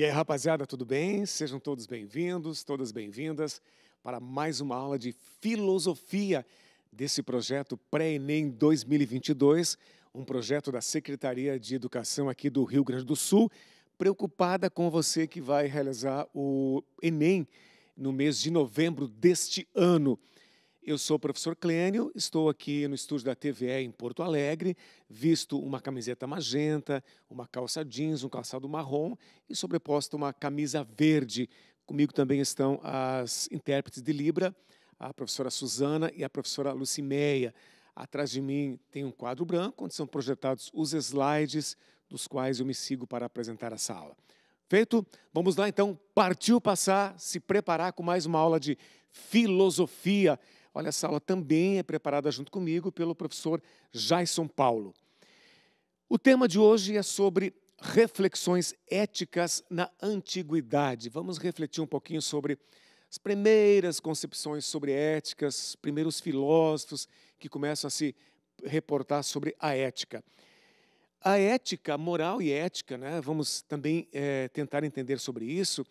E aí, rapaziada, tudo bem? Sejam todos bem-vindos, todas bem-vindas para mais uma aula de filosofia desse projeto Pré-ENEM 2022, um projeto da Secretaria de Educação aqui do Rio Grande do Sul, preocupada com você que vai realizar o ENEM no mês de novembro deste ano. Eu sou o professor Clênio, estou aqui no estúdio da TVE em Porto Alegre, visto uma camiseta magenta, uma calça jeans, um calçado marrom e sobreposta uma camisa verde. Comigo também estão as intérpretes de Libra, a professora Suzana e a professora Lucimeia. Atrás de mim tem um quadro branco onde são projetados os slides dos quais eu me sigo para apresentar a sala. Feito? Vamos lá então, partiu passar, se preparar com mais uma aula de filosofia Olha, essa aula também é preparada junto comigo pelo professor Jason Paulo. O tema de hoje é sobre reflexões éticas na antiguidade. Vamos refletir um pouquinho sobre as primeiras concepções sobre éticas, primeiros filósofos que começam a se reportar sobre a ética. A ética, moral e ética, né? vamos também é, tentar entender sobre isso.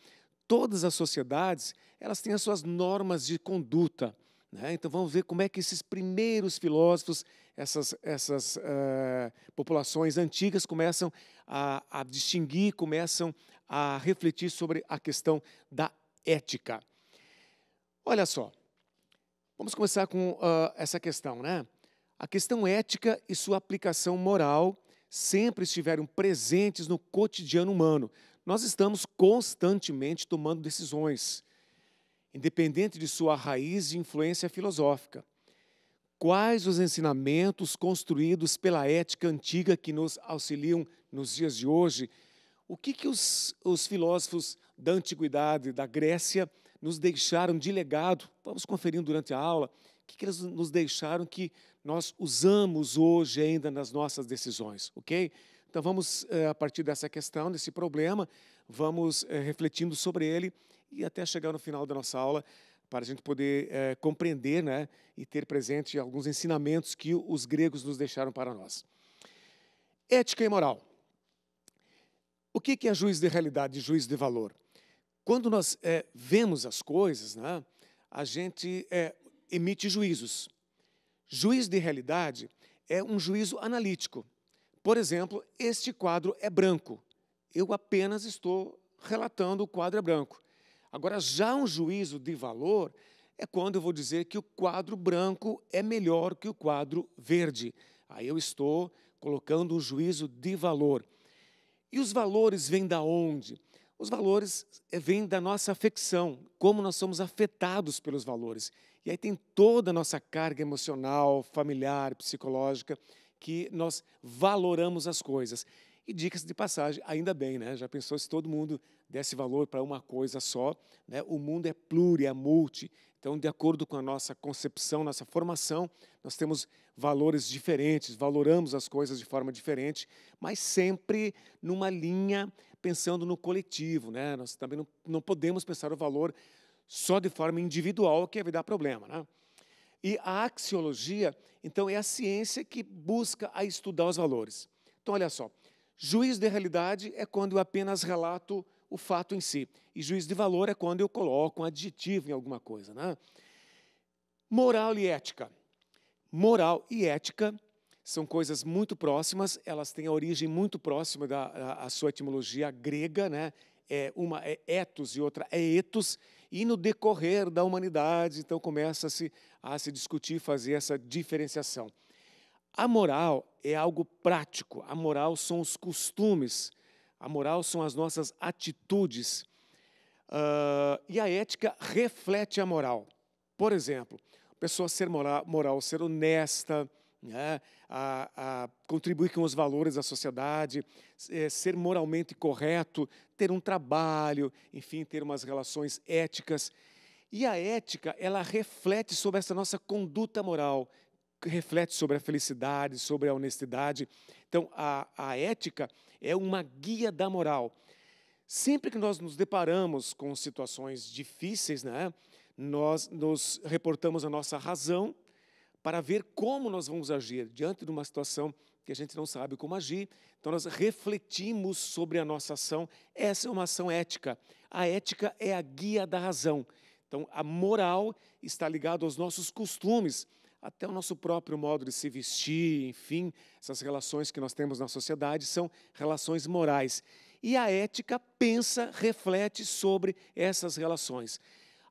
Todas as sociedades elas têm as suas normas de conduta. Né? Então vamos ver como é que esses primeiros filósofos, essas, essas uh, populações antigas começam a, a distinguir, começam a refletir sobre a questão da ética. Olha só, vamos começar com uh, essa questão, né? A questão ética e sua aplicação moral sempre estiveram presentes no cotidiano humano. Nós estamos constantemente tomando decisões independente de sua raiz de influência filosófica. Quais os ensinamentos construídos pela ética antiga que nos auxiliam nos dias de hoje? O que, que os, os filósofos da antiguidade, da Grécia, nos deixaram de legado? Vamos conferindo durante a aula. O que, que eles nos deixaram que nós usamos hoje ainda nas nossas decisões, ok? Então vamos, eh, a partir dessa questão, desse problema, vamos eh, refletindo sobre ele e até chegar no final da nossa aula, para a gente poder é, compreender né, e ter presente alguns ensinamentos que os gregos nos deixaram para nós. Ética e moral. O que é juiz de realidade, juiz de valor? Quando nós é, vemos as coisas, né, a gente é, emite juízos. Juiz de realidade é um juízo analítico. Por exemplo, este quadro é branco. Eu apenas estou relatando o quadro é branco. Agora, já um juízo de valor é quando eu vou dizer que o quadro branco é melhor que o quadro verde. Aí eu estou colocando um juízo de valor. E os valores vêm da onde? Os valores eh, vêm da nossa afecção, como nós somos afetados pelos valores. E aí tem toda a nossa carga emocional, familiar, psicológica, que nós valoramos as coisas. E dicas de passagem, ainda bem, né? Já pensou se todo mundo desse valor para uma coisa só? Né? O mundo é pluri, é multi. Então, de acordo com a nossa concepção, nossa formação, nós temos valores diferentes, valoramos as coisas de forma diferente, mas sempre numa linha pensando no coletivo, né? Nós também não, não podemos pensar o valor só de forma individual, que é vai dar problema, né? E a axiologia, então, é a ciência que busca a estudar os valores. Então, olha só, Juiz de realidade é quando eu apenas relato o fato em si. E juiz de valor é quando eu coloco um adjetivo em alguma coisa. Né? Moral e ética. Moral e ética são coisas muito próximas, elas têm a origem muito próxima da a, a sua etimologia grega, né? É, uma é etos e outra é etos, e no decorrer da humanidade, então começa-se a se discutir, fazer essa diferenciação. A moral é algo prático, a moral são os costumes, a moral são as nossas atitudes. Uh, e a ética reflete a moral. Por exemplo, a pessoa ser moral, moral ser honesta, né, a, a contribuir com os valores da sociedade, é, ser moralmente correto, ter um trabalho, enfim, ter umas relações éticas. E a ética, ela reflete sobre essa nossa conduta moral, reflete sobre a felicidade, sobre a honestidade. Então, a, a ética é uma guia da moral. Sempre que nós nos deparamos com situações difíceis, né, nós nos reportamos à nossa razão para ver como nós vamos agir diante de uma situação que a gente não sabe como agir. Então, nós refletimos sobre a nossa ação. Essa é uma ação ética. A ética é a guia da razão. Então, a moral está ligada aos nossos costumes até o nosso próprio modo de se vestir, enfim, essas relações que nós temos na sociedade são relações morais. E a ética pensa, reflete sobre essas relações.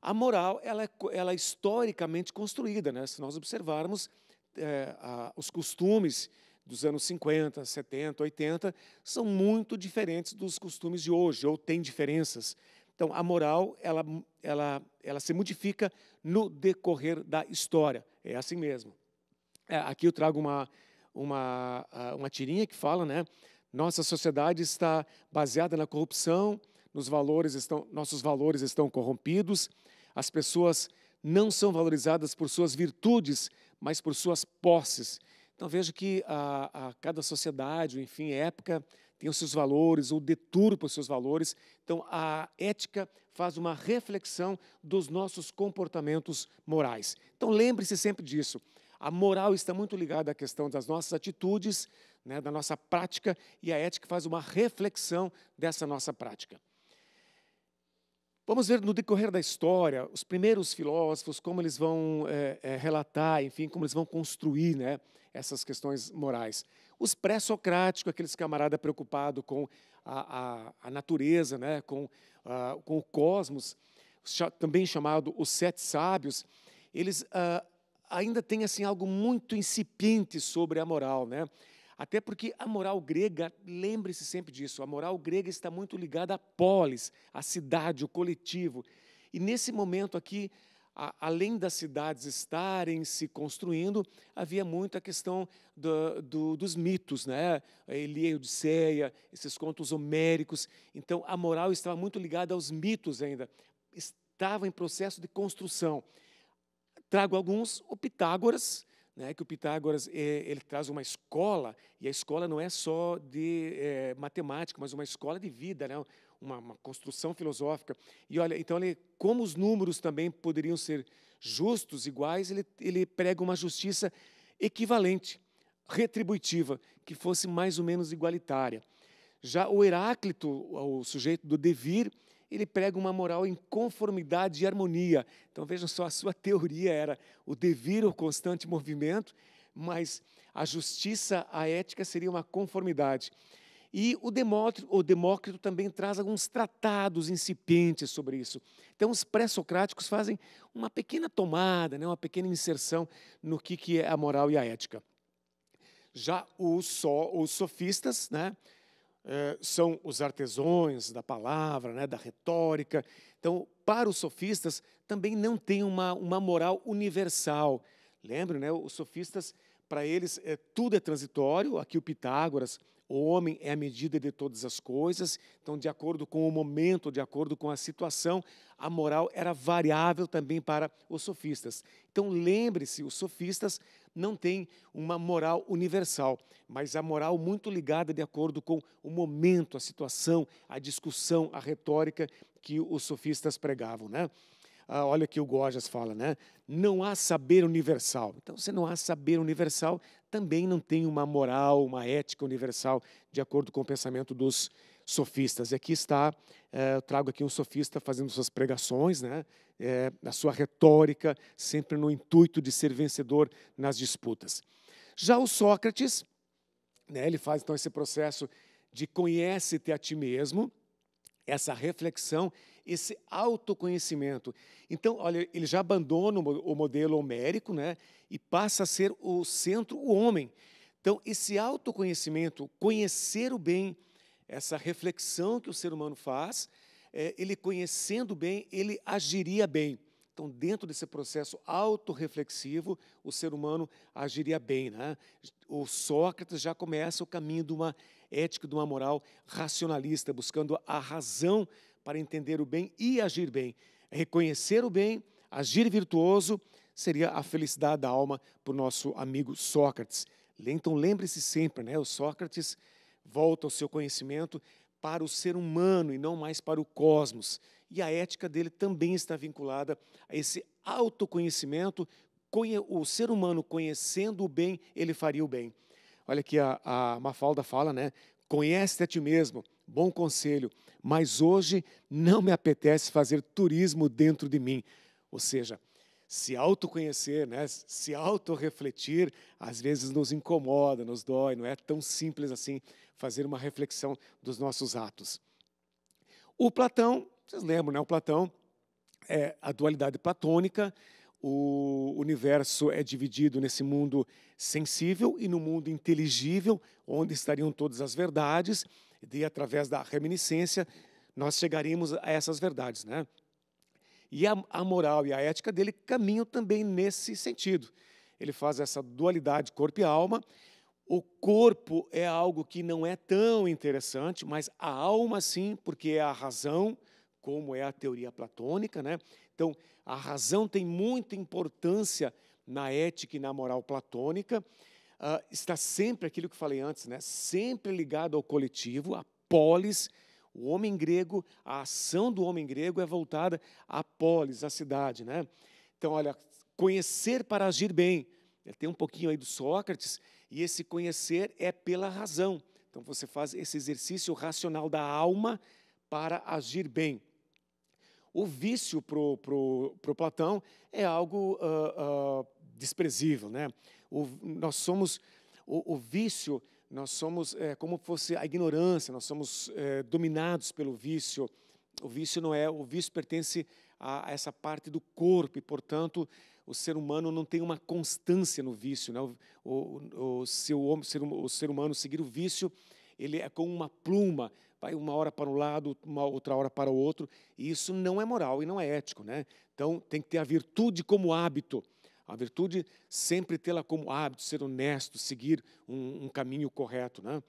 A moral, ela, é ela é historicamente construída, né? se nós observarmos é, a, os costumes dos anos 50, 70, 80, são muito diferentes dos costumes de hoje, ou têm diferenças. Então, a moral, ela ela, ela se modifica no decorrer da história. É assim mesmo. É, aqui eu trago uma, uma, uma tirinha que fala, né? Nossa sociedade está baseada na corrupção, nos valores estão, nossos valores estão corrompidos, as pessoas não são valorizadas por suas virtudes, mas por suas posses. Então vejo que a, a cada sociedade, enfim, época, tem os seus valores ou deturpa os seus valores. Então a ética faz uma reflexão dos nossos comportamentos morais. Então lembre-se sempre disso. A moral está muito ligada à questão das nossas atitudes, né, da nossa prática, e a ética faz uma reflexão dessa nossa prática. Vamos ver no decorrer da história os primeiros filósofos, como eles vão é, é, relatar, enfim, como eles vão construir né, essas questões morais. Os pré-socráticos, aqueles camarada preocupado com a, a, a natureza, né, com, a, ah, com o cosmos, também chamado os sete sábios, eles ah, ainda têm assim, algo muito incipiente sobre a moral. Né? Até porque a moral grega, lembre-se sempre disso, a moral grega está muito ligada à polis, à cidade, o coletivo. E nesse momento aqui, a, além das cidades estarem se construindo, havia muito a questão do, do, dos mitos, né? Elia e Odisseia, esses contos homéricos. Então, a moral estava muito ligada aos mitos ainda. Estava em processo de construção. Trago alguns, o Pitágoras, né, que o Pitágoras é, ele traz uma escola, e a escola não é só de é, matemática, mas uma escola de vida, né, uma, uma, construção filosófica. E olha, então, ele, como os números também poderiam ser justos, iguais, ele, ele prega uma justiça equivalente, retributiva, que fosse mais ou menos igualitária. Já o Heráclito, o sujeito do devir, ele prega uma moral em conformidade e harmonia. Então vejam só, a sua teoria era o devir ao constante movimento, mas a justiça, a ética seria uma conformidade. E o Demócrito, o Demócrito também traz alguns tratados incipientes sobre isso. Então, os pré-socráticos fazem uma pequena tomada, né, uma pequena inserção no que, que é a moral e a ética. Já os, so, os sofistas, né, é, são os artesões da palavra, né, da retórica. Então, para os sofistas, também não tem uma, uma moral universal. Lembre, né, os sofistas, para eles, é, tudo é transitório. Aqui o Pitágoras, o homem é a medida de todas as coisas. Então, de acordo com o momento, de acordo com a situação, a moral era variável também para os sofistas. Então, lembre-se, os sofistas não tem uma moral universal, mas a moral muito ligada de acordo com o momento, a situação, a discussão, a retórica que os sofistas pregavam, né? Ah, olha que o Gorgias fala, né? Não há saber universal. Então, se não há saber universal, também não tem uma moral, uma ética universal de acordo com o pensamento dos sofistas. E aqui está, eh, eu trago aqui um sofista fazendo suas pregações, né? Eh, a sua retórica, sempre no intuito de ser vencedor nas disputas. Já o Sócrates, né, ele faz então esse processo de conhece-te a ti mesmo, essa reflexão, esse autoconhecimento. Então, olha, ele já abandona o modelo homérico, né, e passa a ser o centro o homem. Então, esse autoconhecimento, conhecer o bem, essa reflexão que o ser humano faz, é, ele conhecendo bem, ele agiria bem. Então, dentro desse processo autorreflexivo, o ser humano agiria bem. Né? O Sócrates já começa o caminho de uma ética, de uma moral racionalista, buscando a razão para entender o bem e agir bem. Reconhecer o bem, agir virtuoso, seria a felicidade da alma para o nosso amigo Sócrates. Então, lembre-se sempre, né? o Sócrates volta o seu conhecimento para o ser humano e não mais para o cosmos. E a ética dele também está vinculada a esse autoconhecimento. O ser humano conhecendo o bem, ele faria o bem. Olha que a, a Mafalda fala, né? Conhece a ti mesmo, bom conselho, mas hoje não me apetece fazer turismo dentro de mim. Ou seja, se autoconhecer, né? se autorrefletir, às vezes nos incomoda, nos dói, não é tão simples assim fazer uma reflexão dos nossos atos. O Platão, vocês lembram, né? O Platão é a dualidade platônica, o universo é dividido nesse mundo sensível e no mundo inteligível, onde estariam todas as verdades, e através da reminiscência nós chegaríamos a essas verdades, né? E a, a moral e a ética dele caminham também nesse sentido. Ele faz essa dualidade corpo e alma. O corpo é algo que não é tão interessante, mas a alma sim, porque é a razão, como é a teoria platônica, né? Então, a razão tem muita importância na ética e na moral platônica. Uh, está sempre aquilo que falei antes, né? sempre ligado ao coletivo, à polis, o homem grego, a ação do homem grego é voltada à polis, à cidade, né? Então, olha, conhecer para agir bem. Tem um pouquinho aí do Sócrates, e esse conhecer é pela razão. Então, você faz esse exercício racional da alma para agir bem. O vício para pro, pro Platão é algo uh, uh, desprezível. Né? O, nós somos. O, o vício nós somos é, como fosse a ignorância, nós somos é, dominados pelo vício. O vício não é, o vício pertence a, a, essa parte do corpo e, portanto, o ser humano não tem uma constância no vício. Né? O, o, o, seu, o, ser, hum, o ser humano seguir o vício, ele é como uma pluma, vai uma hora para um lado, uma outra hora para o outro, e isso não é moral e não é ético. Né? Então, tem que ter a virtude como hábito. A virtude, sempre tê-la como hábito, ser honesto, seguir um, um caminho correto. Né?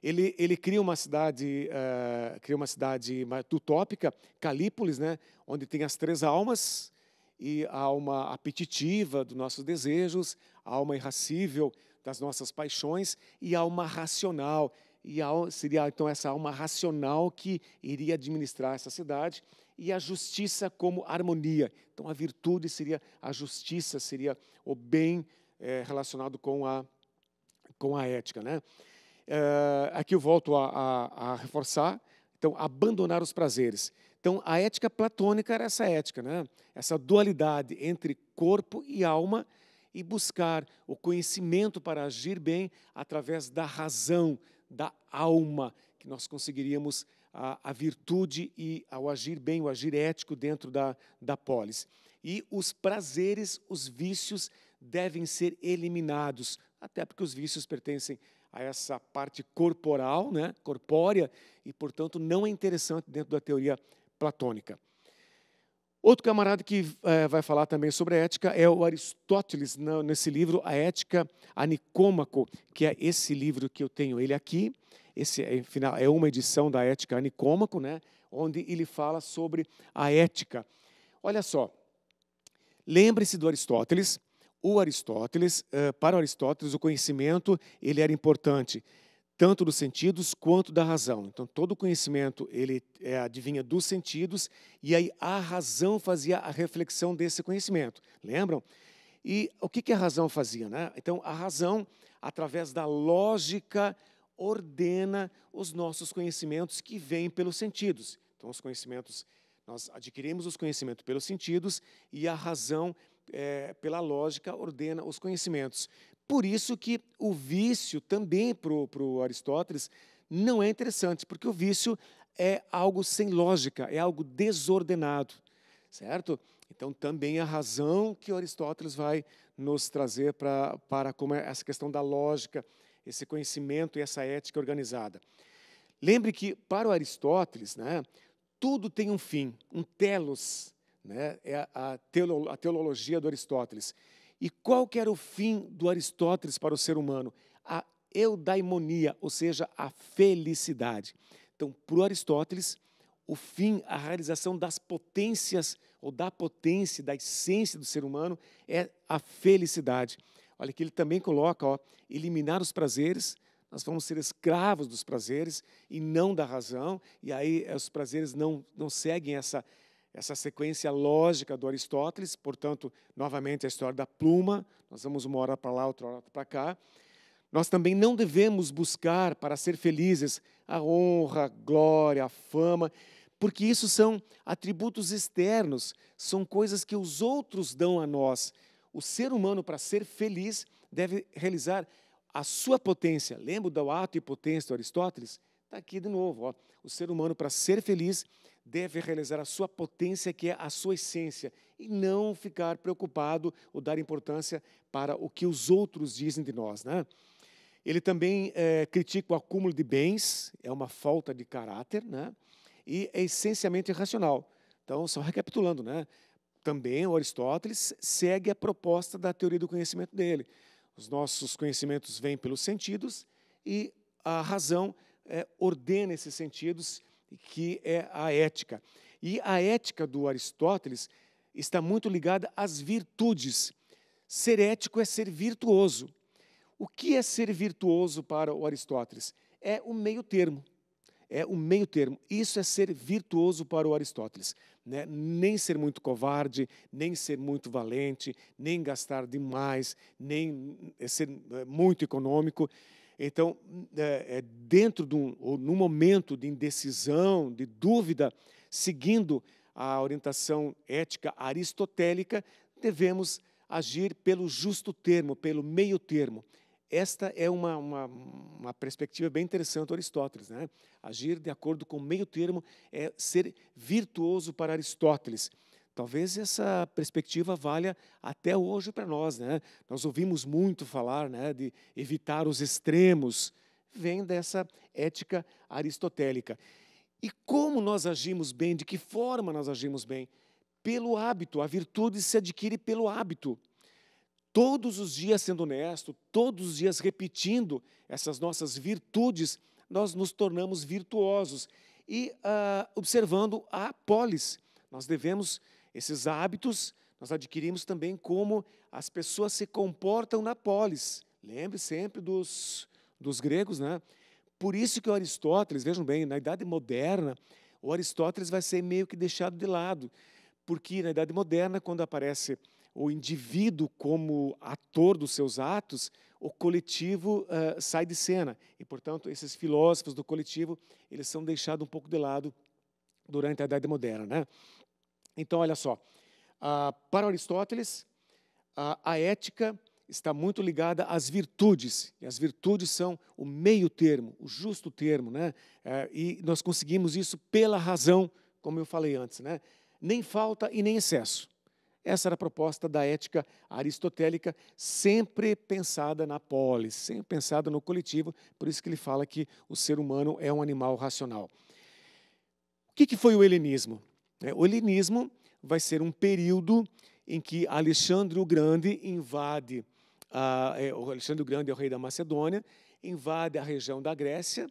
Ele, ele, cria uma cidade, uh, cria uma cidade utópica, Calípolis, né, onde tem as três almas e a alma apetitiva dos nossos desejos, a alma irracível das nossas paixões e a alma racional. E a, seria então essa alma racional que iria administrar essa cidade e a justiça como harmonia. Então, a virtude seria a justiça, seria o bem é, relacionado com a, com a ética. Né? É, aqui eu volto a, a, a, reforçar. Então, abandonar os prazeres. Então, a ética platônica era essa ética, né? essa dualidade entre corpo e alma e buscar o conhecimento para agir bem através da razão, da alma, que nós conseguiríamos a, a virtude e ao agir bem, o agir ético dentro da, da polis. E os prazeres, os vícios devem ser eliminados, até porque os vícios pertencem a essa parte corporal, né, corpórea, e, portanto, não é interessante dentro da teoria platônica. Outro camarada que é, vai falar também sobre a ética é o Aristóteles, nesse livro, A Ética a Nicômaco, que é esse livro que eu tenho ele aqui esse é, é uma edição da Ética Nicômaco, né, onde ele fala sobre a ética. Olha só, lembre-se do Aristóteles. O Aristóteles, eh, para o Aristóteles, o conhecimento ele era importante tanto dos sentidos quanto da razão. Então, todo conhecimento ele é, adivinha dos sentidos e aí a razão fazia a reflexão desse conhecimento. Lembram? E o que, que a razão fazia? Né? Então, a razão, através da lógica ordena os nossos conhecimentos que vêm pelos sentidos. Então, os conhecimentos, nós adquirimos os conhecimentos pelos sentidos e a razão, é, pela lógica, ordena os conhecimentos. Por isso que o vício também para o Aristóteles não é interessante, porque o vício é algo sem lógica, é algo desordenado, certo? Então, também a razão que Aristóteles vai nos trazer pra, para como é essa questão da lógica, esse conhecimento e essa ética organizada. Lembre que, para o Aristóteles, né, tudo tem um fim, um telos, né, é a, teolo, a teologia do Aristóteles. E qual que era o fim do Aristóteles para o ser humano? A eudaimonia, ou seja, a felicidade. Então, para Aristóteles, o fim, a realização das potências, ou da potência, da essência do ser humano, é a felicidade. Olha que ele também coloca, ó, eliminar os prazeres, nós vamos ser escravos dos prazeres e não da razão, e aí eh, os prazeres não, não seguem essa, essa sequência lógica do Aristóteles, portanto, novamente a história da pluma, nós vamos uma hora para lá, outra hora para cá. Nós também não devemos buscar para ser felizes a honra, a glória, a fama, porque isso são atributos externos, são coisas que os outros dão a nós o ser humano, para ser feliz, deve realizar a sua potência. Lembra do ato e potência de Aristóteles? Está aqui de novo. Ó. O ser humano, para ser feliz, deve realizar a sua potência, que é a sua essência, e não ficar preocupado ou dar importância para o que os outros dizem de nós. Né? Ele também é, critica o acúmulo de bens, é uma falta de caráter, né? e é essencialmente irracional. Então, só recapitulando, né? também o Aristóteles segue a proposta da teoria do conhecimento dele. Os nossos conhecimentos vêm pelos sentidos e a razão é, ordena esses sentidos, que é a ética. E a ética do Aristóteles está muito ligada às virtudes. Ser ético é ser virtuoso. O que é ser virtuoso para o Aristóteles? É o meio termo. É o meio termo. Isso é ser virtuoso para o Aristóteles né? nem ser muito covarde, nem ser muito valente, nem gastar demais, nem eh, ser eh, muito econômico. Então, é, é dentro de um, ou no momento de indecisão, de dúvida, seguindo a orientação ética aristotélica, devemos agir pelo justo termo, pelo meio termo. Esta é uma, uma, uma, perspectiva bem interessante do Aristóteles. Né? Agir de acordo com o meio termo é ser virtuoso para Aristóteles. Talvez essa perspectiva valha até hoje para nós. Né? Nós ouvimos muito falar né, de evitar os extremos. Vem dessa ética aristotélica. E como nós agimos bem, de que forma nós agimos bem? Pelo hábito. A virtude se adquire pelo hábito todos os dias sendo honesto, todos os dias repetindo essas nossas virtudes, nós nos tornamos virtuosos. E ah, observando a polis, nós devemos esses hábitos, nós adquirimos também como as pessoas se comportam na polis. Lembre sempre dos, dos gregos, né? Por isso que o Aristóteles, vejam bem, na Idade Moderna, o Aristóteles vai ser meio que deixado de lado, porque na Idade Moderna, quando aparece o indivíduo como ator dos seus atos, o coletivo uh, sai de cena. E, portanto, esses filósofos do coletivo, eles são deixados um pouco de lado durante a Idade Moderna. Né? Então, olha só, uh, para Aristóteles, uh, a ética está muito ligada às virtudes. E as virtudes são o meio termo, o justo termo. Né? É, e nós conseguimos isso pela razão, como eu falei antes. Né? Nem falta e nem excesso. Essa era a proposta da ética aristotélica, sempre pensada na polis, sempre pensada no coletivo, por isso que ele fala que o ser humano é um animal racional. O que, foi o helenismo? É, o helenismo vai ser um período em que Alexandre o Grande invade, é, Alexandre o Grande é o rei da Macedônia, invade a região da Grécia,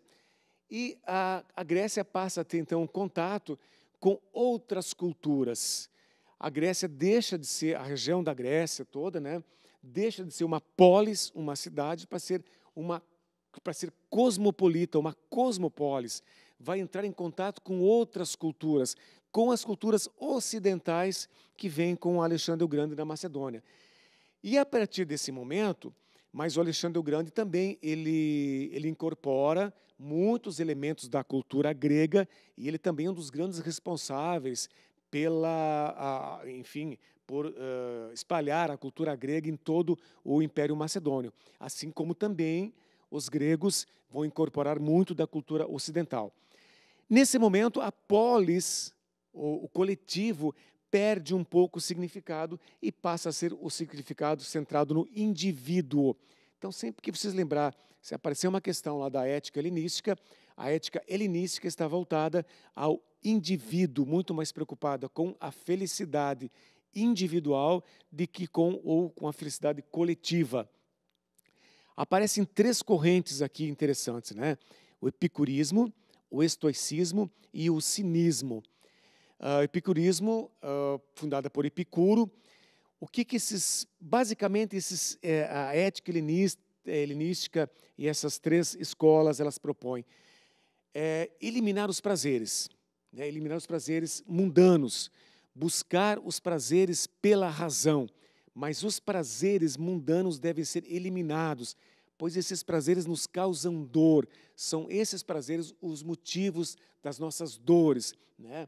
e a, Grécia passa a ter, então, um contato com outras culturas, a Grécia deixa de ser, a região da Grécia toda, né, deixa de ser uma polis, uma cidade, para ser uma para ser cosmopolita, uma cosmopolis, vai entrar em contato com outras culturas, com as culturas ocidentais que vêm com Alexandre o Grande da Macedônia. E a partir desse momento, mas o Alexandre o Grande também ele, ele incorpora muitos elementos da cultura grega e ele também é um dos grandes responsáveis pela, a, enfim, por uh, espalhar a cultura grega em todo o Império Macedônio, assim como também os gregos vão incorporar muito da cultura ocidental. Nesse momento, a polis, o, o coletivo, perde um pouco o significado e passa a ser o significado centrado no indivíduo. Então, sempre que vocês lembrar, se aparecer uma questão lá da ética helenística, a ética helenística está voltada ao indivíduo, muito mais preocupada com a felicidade individual do que com ou com a felicidade coletiva. Aparecem três correntes aqui interessantes, né? O epicurismo, o estoicismo e o cinismo. Uh, epicurismo, uh, fundada por Epicuro, o que, que esses, basicamente, esses, é, a ética helenística, helenística e essas três escolas elas propõem? é, eliminar os prazeres, né? eliminar os prazeres mundanos, buscar os prazeres pela razão, mas os prazeres mundanos devem ser eliminados, pois esses prazeres nos causam dor, são esses prazeres os motivos das nossas dores, né?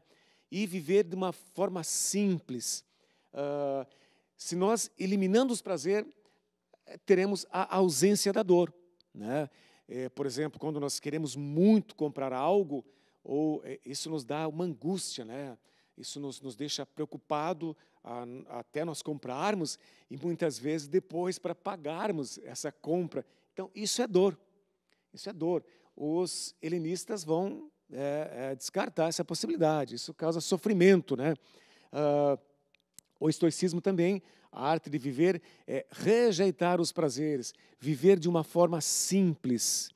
E viver de uma forma simples. Uh, se nós eliminando os prazeres, teremos a ausência da dor, né? é, por exemplo, quando nós queremos muito comprar algo, ou é, isso nos dá uma angústia, né? Isso nos, nos deixa preocupado a, até nós comprarmos e muitas vezes depois para pagarmos essa compra. Então, isso é dor. Isso é dor. Os helenistas vão é, é descartar essa possibilidade. Isso causa sofrimento, né? Ah, o estoicismo também a arte de viver é rejeitar os prazeres, viver de uma forma simples,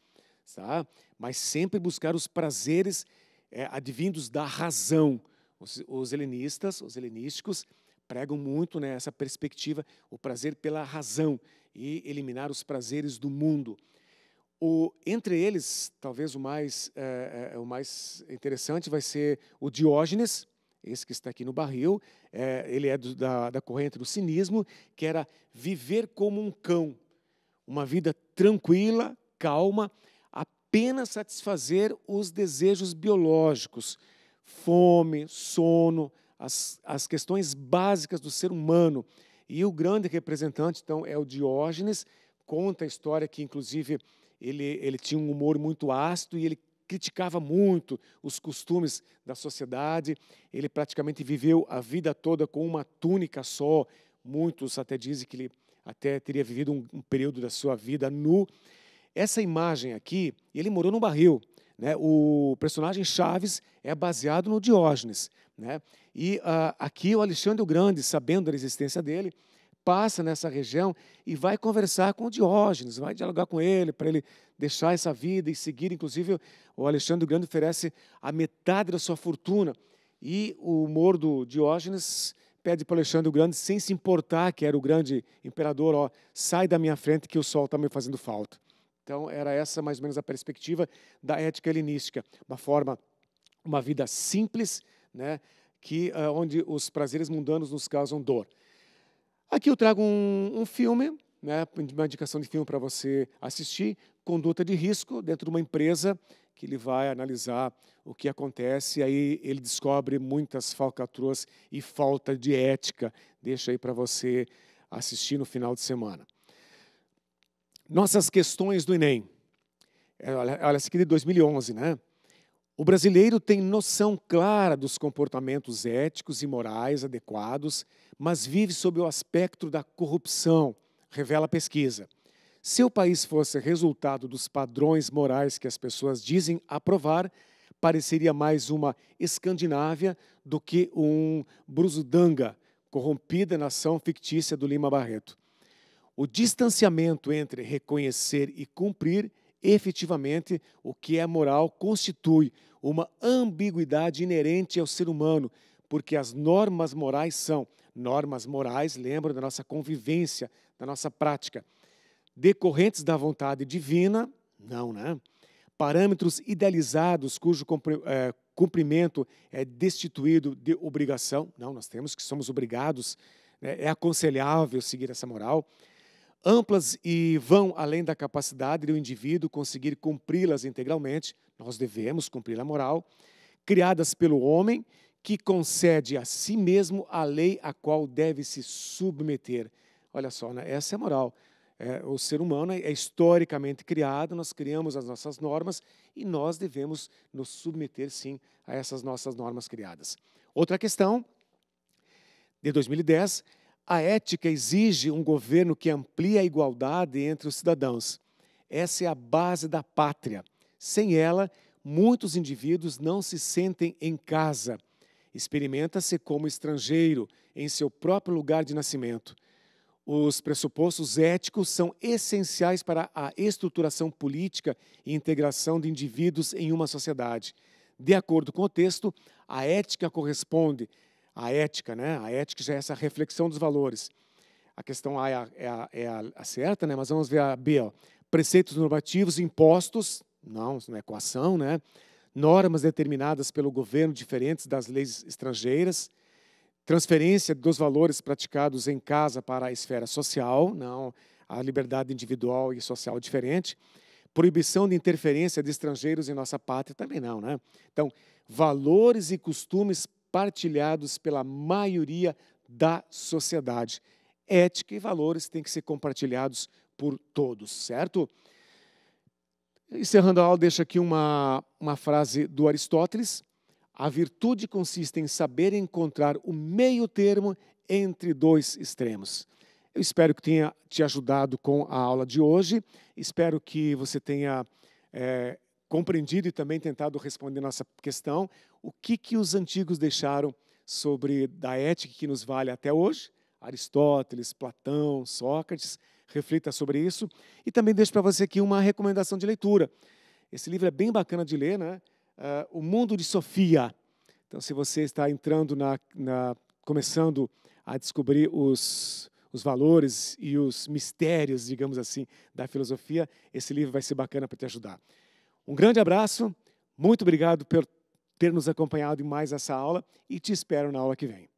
tá? mas sempre buscar os prazeres é, advindos da razão. Os, os helenistas, os helenísticos, pregam muito né, essa perspectiva, o prazer pela razão e eliminar os prazeres do mundo. O, entre eles, talvez o mais, é, é, o mais interessante vai ser o Diógenes, esse que está aqui no barril, é, ele é do, da, da corrente do cinismo, que era viver como um cão, uma vida tranquila, calma, apenas satisfazer os desejos biológicos, fome, sono, as, as questões básicas do ser humano. E o grande representante, então, é o Diógenes, conta a história que, inclusive, ele, ele tinha um humor muito ácido e ele criticava muito os costumes da sociedade. Ele praticamente viveu a vida toda com uma túnica só. Muitos até dizem que ele até teria vivido um, um período da sua vida nu. Essa imagem aqui, ele morou num barril. Né? O personagem Chaves é baseado no Diógenes. Né? E uh, aqui o Alexandre o Grande, sabendo da existência dele, passa nessa região e vai conversar com Diógenes, vai dialogar com ele, para ele deixar essa vida e seguir. Inclusive, o Alexandre o Grande oferece a metade da sua fortuna. E o humor do Diógenes pede para o Alexandre o Grande, sem se importar que era o grande imperador, ó, sai da minha frente que o sol está me fazendo falta. Então, era essa mais ou menos a perspectiva da ética helenística, uma forma, uma vida simples, né, que, ah, onde os prazeres mundanos nos causam dor. Aqui eu trago um, um filme, né, uma indicação de filme para você assistir, Conduta de Risco, dentro de uma empresa que ele vai analisar o que acontece, aí ele descobre muitas falcatruas e falta de ética. Deixa aí para você assistir no final de semana. Nossas questões do Enem. É, olha, essa aqui é de 2011, né? O brasileiro tem noção clara dos comportamentos éticos e morais adequados, mas vive sob o aspecto da corrupção, revela a pesquisa. Se o país fosse resultado dos padrões morais que as pessoas dizem aprovar, pareceria mais uma Escandinávia do que um Brusudanga, corrompida nação fictícia do Lima Barreto. O distanciamento entre reconhecer e cumprir efetivamente o que é moral constitui uma ambiguidade inerente ao ser humano, porque as normas morais são normas morais, lembram da nossa convivência, da nossa prática, decorrentes da vontade divina, não, né? Parâmetros idealizados cujo eh, cumprimento é destituído de obrigação, não, nós temos que somos obrigados, né? é aconselhável seguir essa moral amplas e vão além da capacidade do indivíduo conseguir cumpri-las integralmente, nós devemos cumprir a moral, criadas pelo homem, que concede a si mesmo a lei a qual deve se submeter. Olha só, né? essa é a moral. É, o ser humano é historicamente criado, nós criamos as nossas normas e nós devemos nos submeter, sim, a essas nossas normas criadas. Outra questão, de 2010, a ética exige um governo que amplie a igualdade entre os cidadãos. Essa é a base da pátria. Sem ela, muitos indivíduos não se sentem em casa. Experimenta-se como estrangeiro em seu próprio lugar de nascimento. Os pressupostos éticos são essenciais para a estruturação política e integração de indivíduos em uma sociedade. De acordo com o texto, a ética corresponde a ética, né? A ética já é essa reflexão dos valores. A questão A é a, é a, é a certa, né? Mas vamos ver a B, ó. Preceitos normativos impostos, não, isso não é equação, né? Normas determinadas pelo governo diferentes das leis estrangeiras. Transferência dos valores praticados em casa para a esfera social, não, a liberdade individual e social diferente. Proibição de interferência de estrangeiros em nossa pátria também não, né? Então, valores e costumes compartilhados pela maioria da sociedade. Ética e valores têm que ser compartilhados por todos, certo? Encerrando a aula, deixo aqui uma, uma frase do Aristóteles. A virtude consiste em saber encontrar o meio termo entre dois extremos. Eu espero que tenha te ajudado com a aula de hoje. Espero que você tenha é, compreendido e também tentado responder nossa questão, o que, que os antigos deixaram sobre da ética que nos vale até hoje, Aristóteles, Platão, Sócrates, reflita sobre isso. E também deixo para você aqui uma recomendação de leitura. Esse livro é bem bacana de ler, né? Uh, o Mundo de Sofia. Então, se você está entrando na, na começando a descobrir os, os valores e os mistérios, digamos assim, da filosofia, esse livro vai ser bacana para te ajudar. Um grande abraço, muito obrigado por ter nos acompanhado em mais essa aula e te espero na aula que vem.